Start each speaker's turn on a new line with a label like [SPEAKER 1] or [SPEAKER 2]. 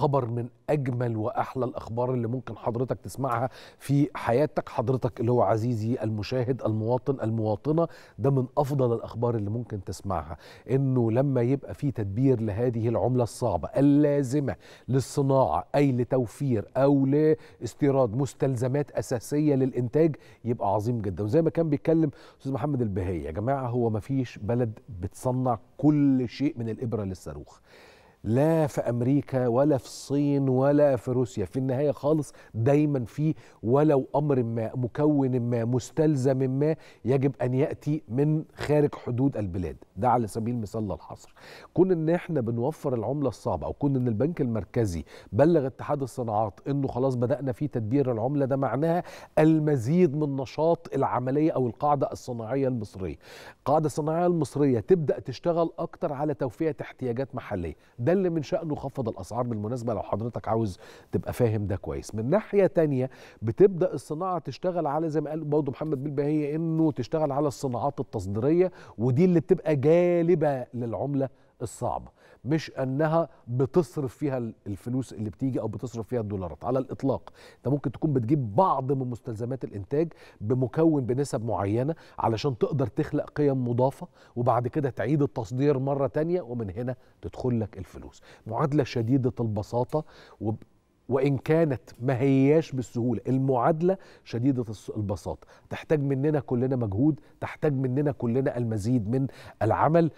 [SPEAKER 1] خبر من اجمل واحلى الاخبار اللي ممكن حضرتك تسمعها في حياتك حضرتك اللي هو عزيزي المشاهد المواطن المواطنه ده من افضل الاخبار اللي ممكن تسمعها انه لما يبقى في تدبير لهذه العمله الصعبه اللازمه للصناعه اي لتوفير او لاستيراد مستلزمات اساسيه للانتاج يبقى عظيم جدا وزي ما كان بيتكلم استاذ محمد البهي يا جماعه هو ما فيش بلد بتصنع كل شيء من الابره للصاروخ لا في امريكا ولا في الصين ولا في روسيا في النهايه خالص دايما في ولو امر ما مكون ما مستلزم ما يجب ان ياتي من خارج حدود البلاد ده على سبيل المثال الحصر كون ان احنا بنوفر العمله الصعبه او كون ان البنك المركزي بلغ اتحاد الصناعات انه خلاص بدانا في تدبير العمله ده معناها المزيد من نشاط العمليه او القاعده الصناعيه المصريه القاعده الصناعيه المصريه تبدا تشتغل اكتر على توفيه احتياجات محليه ده ده اللي من شأنه خفض الأسعار بالمناسبة لو حضرتك عاوز تبقى فاهم ده كويس من ناحية تانية بتبدأ الصناعة تشتغل على زي ما قال برضو محمد هي إنه تشتغل على الصناعات التصديرية ودي اللي بتبقى جالبة للعملة الصعبة مش انها بتصرف فيها الفلوس اللي بتيجي او بتصرف فيها الدولارات على الاطلاق انت ممكن تكون بتجيب بعض من مستلزمات الانتاج بمكون بنسب معينه علشان تقدر تخلق قيم مضافه وبعد كده تعيد التصدير مره تانية ومن هنا تدخل لك الفلوس معادله شديده البساطه وب وإن كانت ما هياش بالسهولة المعادلة شديدة البساطة تحتاج مننا كلنا مجهود تحتاج مننا كلنا المزيد من العمل